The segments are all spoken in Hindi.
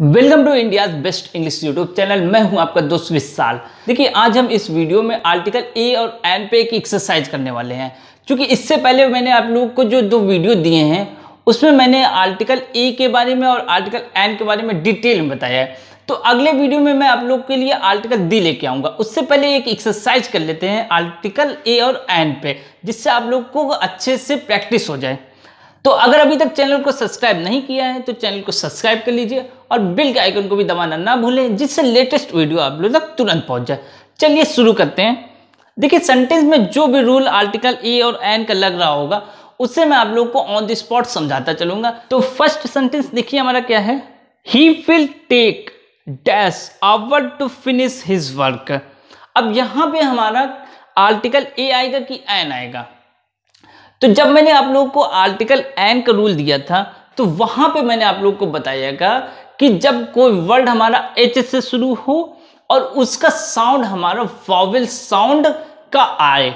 welcome to India best English YouTube channel मैं हूं आपका दोस्त विशाल देखिए आज हम इस वीडियो में आर्टिकल ए और एन पे की एक्सरसाइज करने वाले हैं क्योंकि इससे पहले मैंने आप लोगों को जो दो वीडियो दिए हैं उसमें मैंने आर्टिकल ए के बारे में और आर्टिकल एन के बारे में डिटेल में बताया है तो अगले वीडियो में मैं आप लोग के लिए आर्टिकल डी लेके आऊँगा उससे पहले एक एक्सरसाइज कर लेते हैं आर्टिकल ए और एन पे जिससे आप लोग को अच्छे से प्रैक्टिस हो जाए तो अगर अभी तक चैनल को सब्सक्राइब नहीं किया है तो चैनल को सब्सक्राइब कर लीजिए और बिल के आइकन को भी दबाना ना भूलें जिससे लेटेस्ट वीडियो आप लोग तक तुरंत पहुंच जाए चलिए शुरू करते हैं देखिए सेंटेंस में जो भी रूल आर्टिकल ए और एन का लग रहा होगा उससे मैं आप लोग को ऑन द स्पॉट समझाता चलूंगा तो फर्स्ट सेंटेंस देखिए हमारा क्या है he will take dash hour to finish his work अब यहां पे हमारा आर्टिकल ए आएगा कि एन आएगा तो जब मैंने आप लोगों को आर्टिकल एन का रूल दिया था तो वहां पे मैंने आप लोगों को बताया था कि जब कोई वर्ड हमारा एच से शुरू हो और उसका साउंड हमारा वॉवल साउंड का आए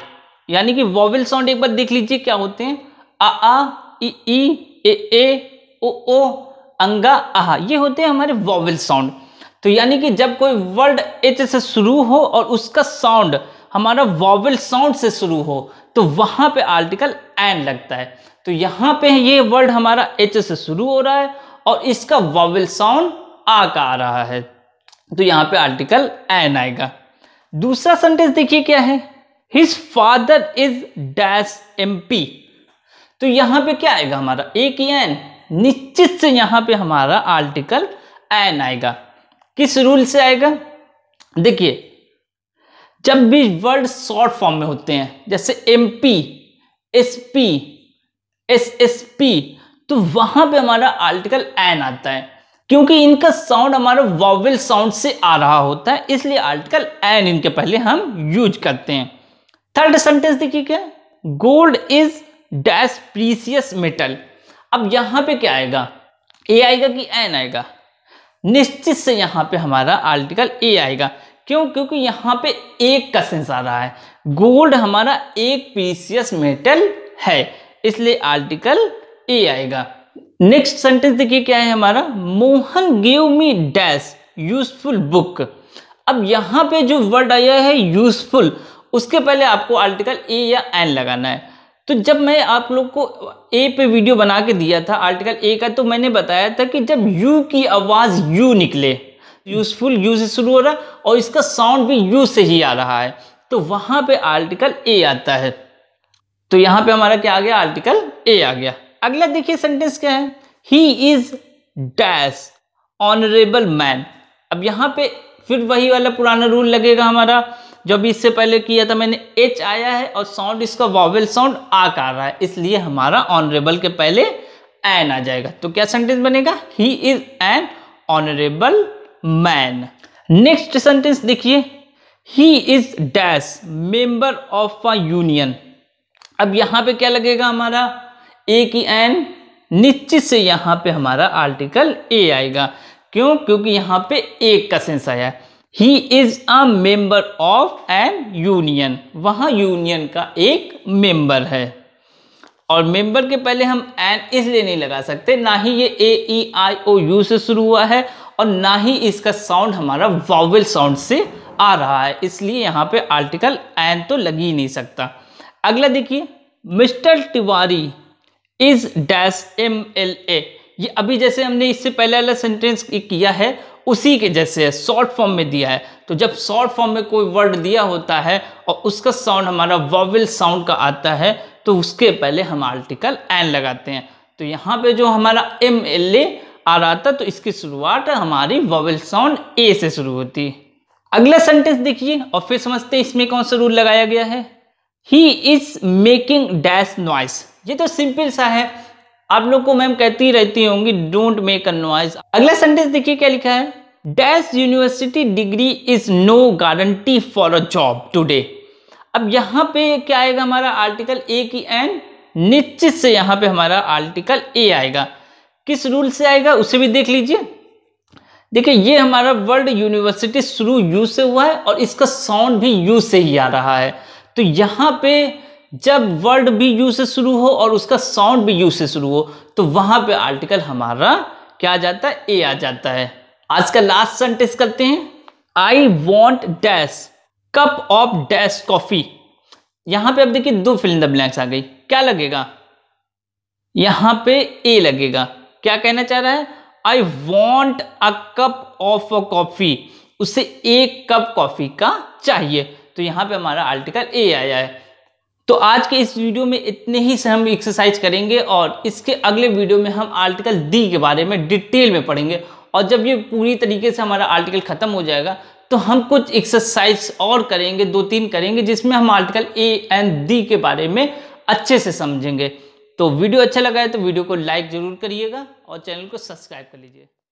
यानी कि वॉवल साउंड एक बार देख लीजिए क्या होते हैं आ आ ई ई ए ए ओ ओ अंगा आह ये होते हैं हमारे वॉवल साउंड तो यानी कि जब कोई वर्ड एच से शुरू हो और उसका साउंड हमारा वॉवल साउंड से शुरू हो तो वहां पे आर्टिकल एन लगता है तो यहाँ पे ये वर्ड हमारा एच से शुरू हो रहा है और इसका वॉवल साउंड आ का आ रहा है तो यहाँ पे आर्टिकल एन आएगा दूसरा सेंटेंस देखिए क्या है his father is dash M P तो यहाँ पे क्या आएगा हमारा एक एन निश्चित से यहाँ पे हमारा आर्टिकल एन आएगा किस रूल से आएगा देखिए जब भी वर्ड शॉर्ट फॉर्म में होते हैं जैसे M P S P S S P तो वहां पे हमारा आर्टिकल एन आता है क्योंकि इनका साउंड हमारा वॉवल साउंड से आ रहा होता है इसलिए आर्टिकल एन इनके पहले हम यूज करते हैं थर्ड सेंटेंस देखिए क्या gold is dash precious metal अब यहां पे क्या आएगा ए आएगा कि एन आएगा निश्चित से यहां पे हमारा आर्टिकल ए आएगा क्यों क्योंकि यहाँ पे एक का सेंस आ रहा है गोल्ड हमारा एक पीसीएस मेटल है इसलिए आर्टिकल ए आएगा नेक्स्ट सेंटेंस देखिए क्या है हमारा Mohan gave me dash useful book अब यहाँ पे जो वर्ड आया है यूजफुल उसके पहले आपको आर्टिकल ए या एन लगाना है तो जब मैं आप लोग को ए पे वीडियो बना के दिया था आर्टिकल ए का तो मैंने बताया था कि जब यू की आवाज़ यू निकले यूजफुल यूज से शुरू हो रहा है और इसका साउंड भी यू से ही आ रहा है तो वहां पे आर्टिकल ए आता है तो यहाँ पे हमारा क्या आ गया आर्टिकल ए आ गया अगला देखिए सेंटेंस क्या है he is dash honourable man अब यहाँ पे फिर वही वाला पुराना रूल लगेगा हमारा जो भी इससे पहले किया था मैंने एच आया है और साउंड इसका वॉवेल साउंड आ का रहा है इसलिए हमारा ऑनरेबल के पहले एन आ जाएगा तो क्या सेंटेंस बनेगा he is an honourable man next sentence देखिए he is dash member of a union अब यहां पे क्या लगेगा हमारा ए की एन निश्चित से यहां पे हमारा आर्टिकल ए आएगा क्यों क्योंकि यहां पे एक का सेंस आया है he is a member of an union वहां यूनियन का एक मेंबर है और मेंबर के पहले हम एन इसलिए नहीं लगा सकते ना ही ये ए आई ओ यू से शुरू हुआ है और ना ही इसका साउंड हमारा वावल साउंड से आ रहा है इसलिए यहाँ पे आर्टिकल एन तो लग ही नहीं सकता अगला देखिए mister Tiwari is dash M L A ये अभी जैसे हमने इससे पहले वाला सेंटेंस किया है उसी के जैसे है शॉर्ट फॉर्म में दिया है तो जब शॉर्ट फॉर्म में कोई वर्ड दिया होता है और उसका साउंड हमारा वॉवल साउंड का आता है तो उसके पहले हम आर्टिकल एन लगाते हैं तो यहाँ पे जो हमारा एम एल ए आ रहा था तो इसकी शुरुआत हमारी वॉवल साउंड ए से शुरू होती अगला सेंटेंस देखिए और फिर समझते हैं इसमें कौन सा रूल लगाया गया है he is making dash noise ये तो सिंपल सा है आप लोग को मैम कहती रहती होंगी डोंट मेक अ नॉइस अगला सेंटेंस देखिए क्या लिखा है dash university degree is no guarantee for a job today अब यहाँ पे क्या आएगा हमारा आर्टिकल ए की एन निश्चित से यहाँ पे हमारा आर्टिकल ए आएगा किस रूल से आएगा उसे भी देख लीजिए देखिए ये हमारा वर्ल्ड यूनिवर्सिटी शुरू यू से हुआ है और इसका साउंड भी यू से ही आ रहा है तो यहाँ पे जब वर्ड भी यू से शुरू हो और उसका साउंड भी यू से शुरू हो तो वहाँ पे आर्टिकल हमारा क्या आ जाता है ए आ जाता है आज का लास्ट सेंटेंस करते हैं I want dash cup of dash coffee यहाँ पे अब देखिए दो फिल्म द ब्लैंक्स आ गई क्या लगेगा यहाँ पे ए लगेगा क्या कहना चाह रहा है I want a cup of a coffee उसे एक कप कॉफ़ी का चाहिए तो यहाँ पे हमारा आर्टिकल ए आया है तो आज के इस वीडियो में इतने ही से हम एक्सरसाइज करेंगे और इसके अगले वीडियो में हम आर्टिकल डी के बारे में डिटेल में पढ़ेंगे और जब ये पूरी तरीके से हमारा आर्टिकल ख़त्म हो जाएगा तो हम कुछ एक्सरसाइज और करेंगे दो तीन करेंगे जिसमें हम आर्टिकल ए एंड डी के बारे में अच्छे से समझेंगे तो वीडियो अच्छा लगा है तो वीडियो को लाइक जरूर करिएगा और चैनल को सब्सक्राइब कर लीजिए